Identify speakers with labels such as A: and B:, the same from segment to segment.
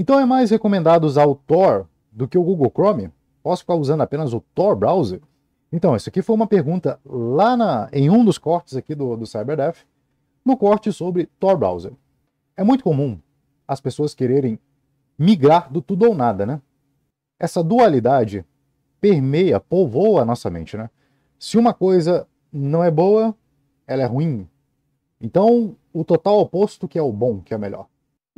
A: Então é mais recomendado usar o Tor do que o Google Chrome? Posso ficar usando apenas o Tor browser? Então, isso aqui foi uma pergunta lá na, em um dos cortes aqui do, do CyberDef, no corte sobre Tor browser. É muito comum as pessoas quererem migrar do tudo ou nada, né? Essa dualidade permeia, povoa a nossa mente, né? Se uma coisa não é boa, ela é ruim. Então, o total oposto que é o bom, que é o melhor.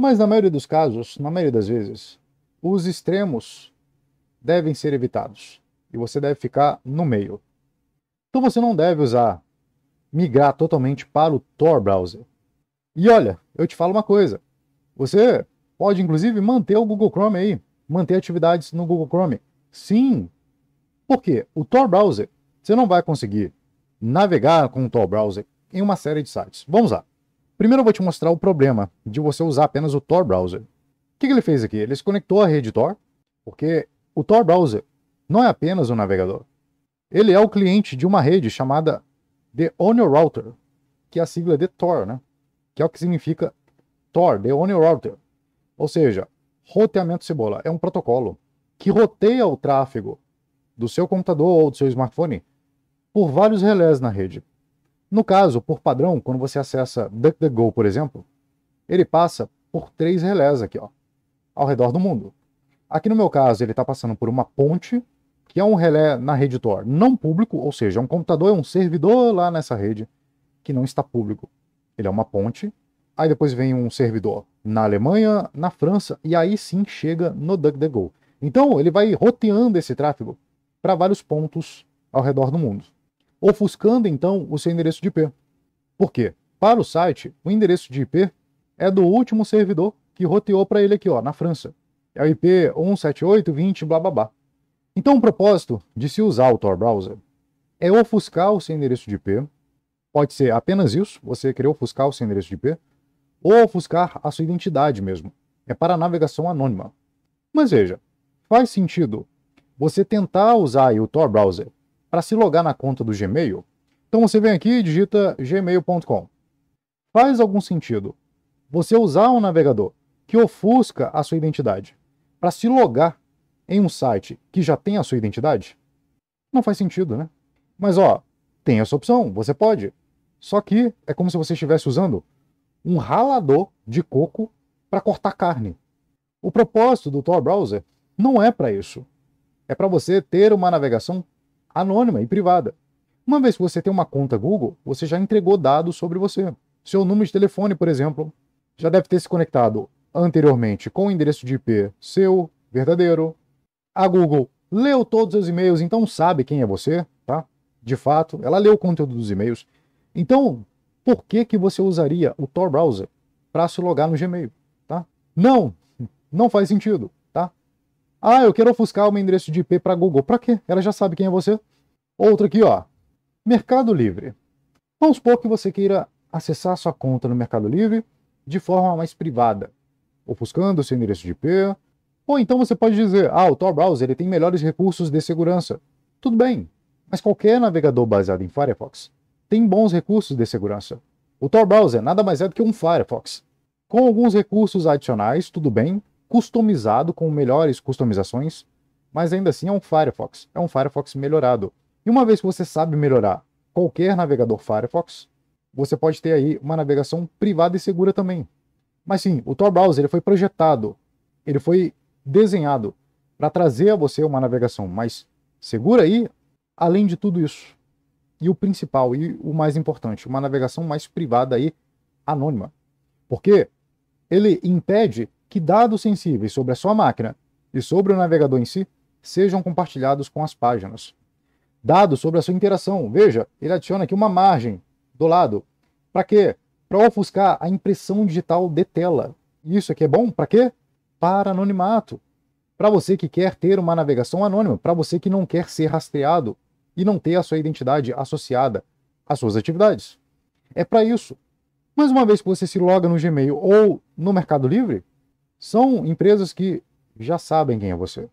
A: Mas na maioria dos casos, na maioria das vezes, os extremos devem ser evitados e você deve ficar no meio. Então você não deve usar migrar totalmente para o Tor browser. E olha, eu te falo uma coisa. Você pode inclusive manter o Google Chrome aí, manter atividades no Google Chrome. Sim. Por quê? O Tor browser, você não vai conseguir navegar com o Tor browser em uma série de sites. Vamos lá. Primeiro eu vou te mostrar o problema de você usar apenas o Tor Browser. O que, ele fez aqui? Ele se conectou à rede Tor, porque o Tor Browser não é apenas um navegador. Ele é o cliente de uma rede chamada The Onion Router, que é a sigla de Tor, né? Que é o que significa Tor, The Onion Router. Ou seja, roteamento cebola é um protocolo que roteia o tráfego do seu computador ou do seu smartphone por vários relés na rede. No caso, por padrão, quando você acessa DuckDuckGo, por exemplo, ele passa por três relés aqui, ó, ao redor do mundo. Aqui no meu caso, ele está passando por uma ponte, que é um relé na rede Tor não público, ou seja, é um computador é um servidor lá nessa rede que não está público. Ele é uma ponte, aí depois vem um servidor na Alemanha, na França, e aí sim chega no DuckDuckGo. Então, ele vai roteando esse tráfego para vários pontos ao redor do mundo ofuscando então o seu endereço de IP. Por quê? Para o site, o endereço de IP é do último servidor que roteou para ele aqui, ó, na França. É o IP 17820 blá blá blá. Então o propósito de se usar o Tor Browser é ofuscar o seu endereço de IP. Pode ser apenas isso, você querer ofuscar o seu endereço de IP, ou ofuscar a sua identidade mesmo. É para navegação anônima. Mas veja, faz sentido você tentar usar o Tor Browser para se logar na conta do Gmail. Então você vem aqui e digita gmail.com. Faz algum sentido você usar um navegador que ofusca a sua identidade para se logar em um site que já tem a sua identidade? Não faz sentido, né? Mas ó, tem essa opção, você pode. Só que é como se você estivesse usando um ralador de coco para cortar carne. O propósito do Tor Browser não é para isso. É para você ter uma navegação anônima e privada. Uma vez que você tem uma conta Google, você já entregou dados sobre você. Seu número de telefone, por exemplo, já deve ter se conectado anteriormente com o endereço de IP seu, verdadeiro. A Google leu todos os e-mails, então sabe quem é você, tá? De fato, ela leu o conteúdo dos e-mails. Então, por que que você usaria o Tor browser para se logar no Gmail, tá? Não, não faz sentido. Ah, eu quero ofuscar o meu endereço de IP para Google. Para quê? Ela já sabe quem é você. Outro aqui, ó. Mercado Livre. Vamos supor que você queira acessar sua conta no Mercado Livre de forma mais privada, ofuscando seu endereço de IP. Ou então você pode dizer, ah, o Tor Browser ele tem melhores recursos de segurança. Tudo bem, mas qualquer navegador baseado em Firefox tem bons recursos de segurança. O Tor Browser nada mais é do que um Firefox. Com alguns recursos adicionais, tudo bem, customizado com melhores customizações, mas ainda assim é um Firefox, é um Firefox melhorado. E uma vez que você sabe melhorar qualquer navegador Firefox, você pode ter aí uma navegação privada e segura também. Mas sim, o Tor Browser ele foi projetado, ele foi desenhado para trazer a você uma navegação mais segura e, além de tudo isso, e o principal e o mais importante, uma navegação mais privada e anônima. Porque ele impede que dados sensíveis sobre a sua máquina e sobre o navegador em si sejam compartilhados com as páginas. Dados sobre a sua interação. Veja, ele adiciona aqui uma margem do lado. Para quê? Para ofuscar a impressão digital de tela. Isso aqui é bom para quê? Para anonimato. Para você que quer ter uma navegação anônima, para você que não quer ser rastreado e não ter a sua identidade associada às suas atividades. É para isso. Mas uma vez que você se loga no Gmail ou no Mercado Livre, são empresas que já sabem quem é você.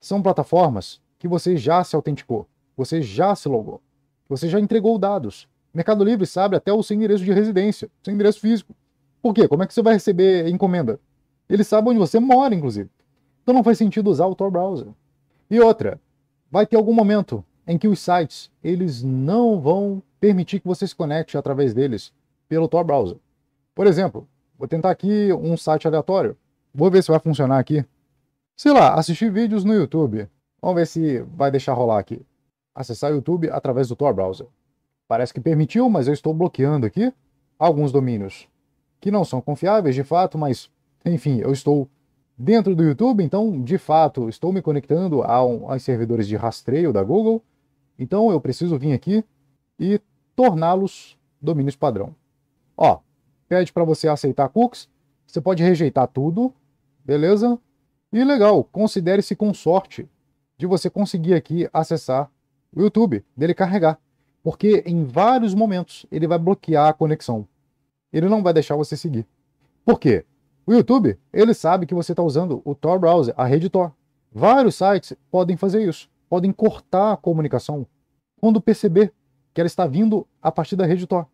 A: São plataformas que você já se autenticou, você já se logou, você já entregou dados. Mercado Livre sabe até o seu endereço de residência, seu endereço físico. Por quê? Como é que você vai receber encomenda? Ele sabe onde você mora, inclusive. Então não faz sentido usar o Tor Browser. E outra, vai ter algum momento em que os sites eles não vão permitir que você se conecte através deles pelo Tor Browser. Por exemplo, vou tentar aqui um site aleatório. Vou ver se vai funcionar aqui. Sei lá, assistir vídeos no YouTube. Vamos ver se vai deixar rolar aqui. Acessar o YouTube através do Tor Browser. Parece que permitiu, mas eu estou bloqueando aqui alguns domínios que não são confiáveis de fato, mas enfim, eu estou dentro do YouTube, então de fato estou me conectando a um, aos servidores de rastreio da Google. Então eu preciso vir aqui e torná-los domínios padrão. Ó, pede para você aceitar cookies, você pode rejeitar tudo, beleza? E legal, considere-se com sorte de você conseguir aqui acessar o YouTube, dele carregar. Porque em vários momentos ele vai bloquear a conexão. Ele não vai deixar você seguir. Por quê? O YouTube, ele sabe que você está usando o Tor Browser, a rede Tor. Vários sites podem fazer isso. Podem cortar a comunicação quando perceber que ela está vindo a partir da rede Tor.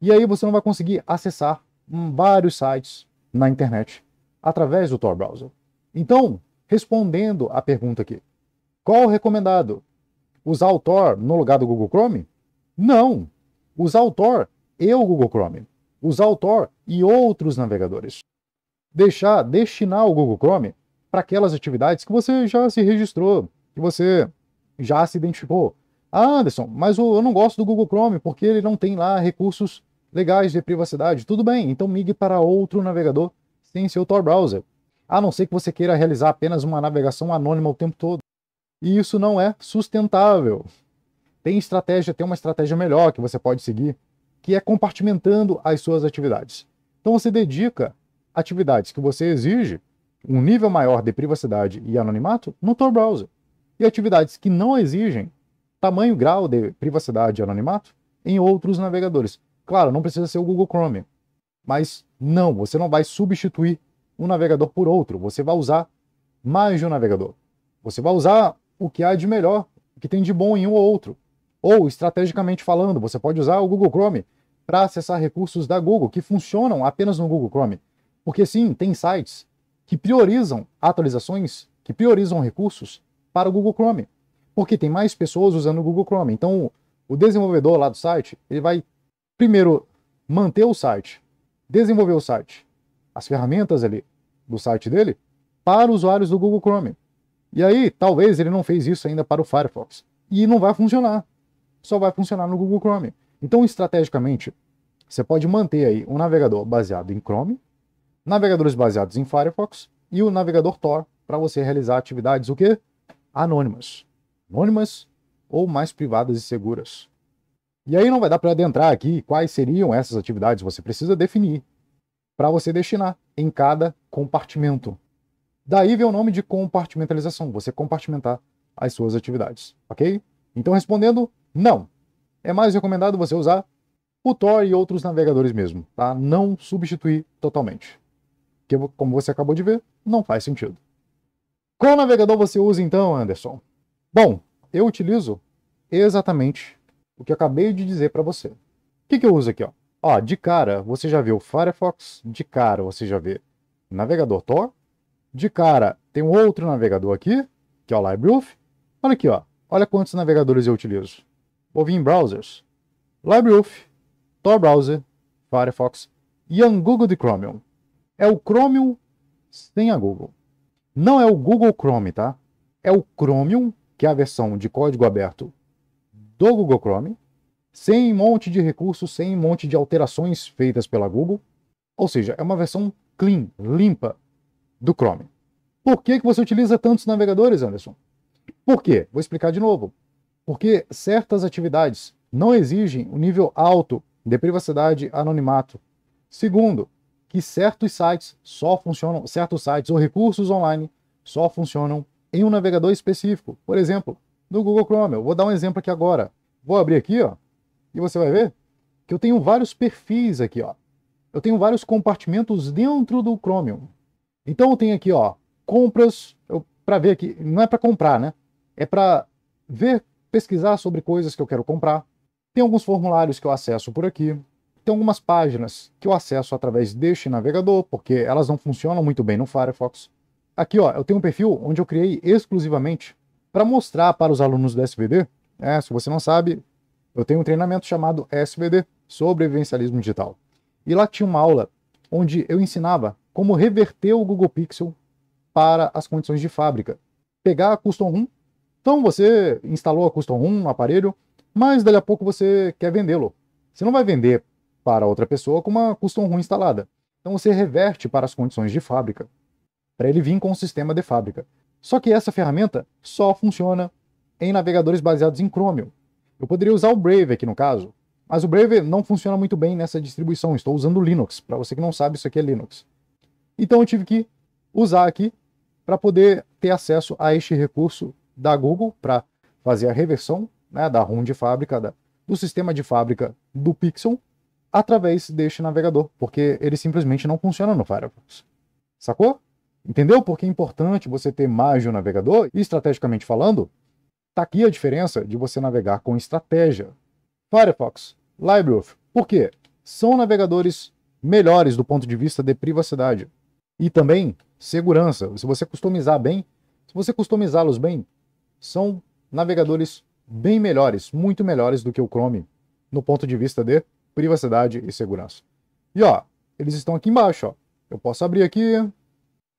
A: E aí você não vai conseguir acessar vários sites na internet através do Tor Browser. Então, respondendo à pergunta aqui, qual o recomendado? Usar o Tor no lugar do Google Chrome? Não! Usar o Tor e o Google Chrome. Usar o Tor e outros navegadores. Deixar, destinar o Google Chrome para aquelas atividades que você já se registrou, que você já se identificou. Ah, Anderson, mas eu não gosto do Google Chrome porque ele não tem lá recursos legais de privacidade. Tudo bem, então migue para outro navegador tem seu tor browser, a não ser que você queira realizar apenas uma navegação anônima o tempo todo. E isso não é sustentável. Tem estratégia, tem uma estratégia melhor que você pode seguir, que é compartimentando as suas atividades. Então você dedica atividades que você exige um nível maior de privacidade e anonimato no Tor browser e atividades que não exigem tamanho grau de privacidade e anonimato em outros navegadores. Claro, não precisa ser o Google Chrome, mas não, você não vai substituir um navegador por outro, você vai usar mais de um navegador. Você vai usar o que há de melhor, o que tem de bom em um ou outro. Ou, estrategicamente falando, você pode usar o Google Chrome para acessar recursos da Google que funcionam apenas no Google Chrome. Porque sim, tem sites que priorizam atualizações, que priorizam recursos para o Google Chrome. Porque tem mais pessoas usando o Google Chrome. Então, o desenvolvedor lá do site, ele vai primeiro manter o site desenvolver o site, as ferramentas ali do site dele, para usuários do Google Chrome. E aí, talvez ele não fez isso ainda para o Firefox. E não vai funcionar. Só vai funcionar no Google Chrome. Então, estrategicamente, você pode manter aí um navegador baseado em Chrome, navegadores baseados em Firefox e o navegador Tor para você realizar atividades o quê? Anônimas. Anônimas ou mais privadas e seguras. E aí não vai dar para adentrar aqui quais seriam essas atividades, você precisa definir para você destinar em cada compartimento. Daí vem o nome de compartimentalização, você compartimentar as suas atividades, ok? Então respondendo, não. É mais recomendado você usar o Tor e outros navegadores mesmo, tá? Não substituir totalmente. Porque, como você acabou de ver, não faz sentido. Qual navegador você usa então, Anderson? Bom, eu utilizo exatamente o que eu acabei de dizer para você. O que, que eu uso aqui? Ó? ó, de cara você já vê o Firefox, de cara você já vê o navegador Tor, de cara tem um outro navegador aqui, que é o LibreOffice. Olha aqui, ó, olha quantos navegadores eu utilizo. Vou vir em browsers, LibreOffice, Tor Browser, Firefox e um Google de Chromium. É o Chromium sem a Google. Não é o Google Chrome, tá? É o Chromium, que é a versão de código aberto do Google Chrome, sem um monte de recursos, sem um monte de alterações feitas pela Google. Ou seja, é uma versão clean, limpa do Chrome. Por que, que você utiliza tantos navegadores, Anderson? Por quê? Vou explicar de novo. Porque certas atividades não exigem o um nível alto de privacidade anonimato. Segundo, que certos sites só funcionam, certos sites ou recursos online só funcionam em um navegador específico. Por exemplo, no Google Chrome. Eu vou dar um exemplo aqui agora. Vou abrir aqui, ó, e você vai ver que eu tenho vários perfis aqui, ó. Eu tenho vários compartimentos dentro do Chromium. Então eu tenho aqui, ó, compras, para ver aqui, não é para comprar, né? É para ver, pesquisar sobre coisas que eu quero comprar. Tem alguns formulários que eu acesso por aqui. Tem algumas páginas que eu acesso através deste navegador, porque elas não funcionam muito bem no Firefox. Aqui, ó, eu tenho um perfil onde eu criei exclusivamente para mostrar para os alunos do SVD, né, se você não sabe, eu tenho um treinamento chamado sobre Sobrevivencialismo Digital. E lá tinha uma aula onde eu ensinava como reverter o Google Pixel para as condições de fábrica. Pegar a custom ROM, então você instalou a custom ROM no aparelho, mas dali a pouco você quer vendê-lo. Você não vai vender para outra pessoa com uma custom ROM instalada. Então você reverte para as condições de fábrica, para ele vir com o sistema de fábrica. Só que essa ferramenta só funciona em navegadores baseados em Chromium. Eu poderia usar o Brave aqui no caso, mas o Brave não funciona muito bem nessa distribuição. Estou usando Linux. Para você que não sabe, isso aqui é Linux. Então eu tive que usar aqui para poder ter acesso a este recurso da Google para fazer a reversão né, da ROM de fábrica, da, do sistema de fábrica do Pixel, através deste navegador, porque ele simplesmente não funciona no Firefox. Sacou? Entendeu porque é importante você ter mais de um navegador? E estrategicamente falando, tá aqui a diferença de você navegar com estratégia. Firefox, LibreOffice, por quê? São navegadores melhores do ponto de vista de privacidade. E também segurança. Se você customizar bem, se você customizá-los bem, são navegadores bem melhores, muito melhores do que o Chrome, no ponto de vista de privacidade e segurança. E ó, eles estão aqui embaixo, ó. Eu posso abrir aqui,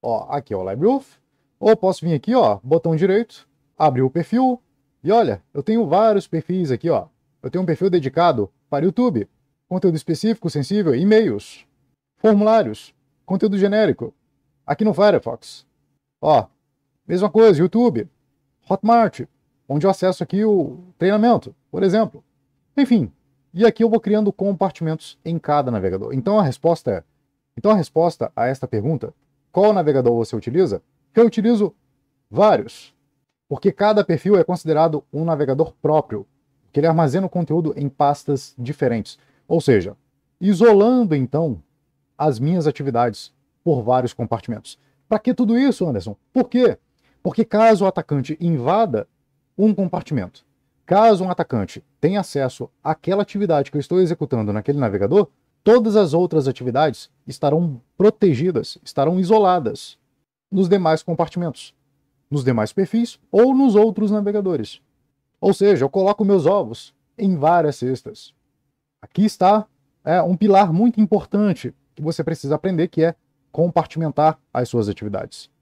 A: Ó, aqui é o LibreOffice Ou posso vir aqui, ó, botão direito, abrir o perfil. E olha, eu tenho vários perfis aqui, ó. Eu tenho um perfil dedicado para YouTube, conteúdo específico, sensível, e-mails, formulários, conteúdo genérico. Aqui no Firefox. Ó, mesma coisa, YouTube, Hotmart, onde eu acesso aqui o treinamento, por exemplo. Enfim, e aqui eu vou criando compartimentos em cada navegador. Então a resposta, é então a resposta a esta pergunta qual navegador você utiliza? Eu utilizo vários, porque cada perfil é considerado um navegador próprio, que ele armazena o conteúdo em pastas diferentes. Ou seja, isolando então as minhas atividades por vários compartimentos. Para que tudo isso, Anderson? Por quê? Porque caso o atacante invada um compartimento, caso um atacante tenha acesso àquela atividade que eu estou executando naquele navegador, Todas as outras atividades estarão protegidas, estarão isoladas nos demais compartimentos, nos demais perfis ou nos outros navegadores. Ou seja, eu coloco meus ovos em várias cestas. Aqui está é, um pilar muito importante que você precisa aprender, que é compartimentar as suas atividades.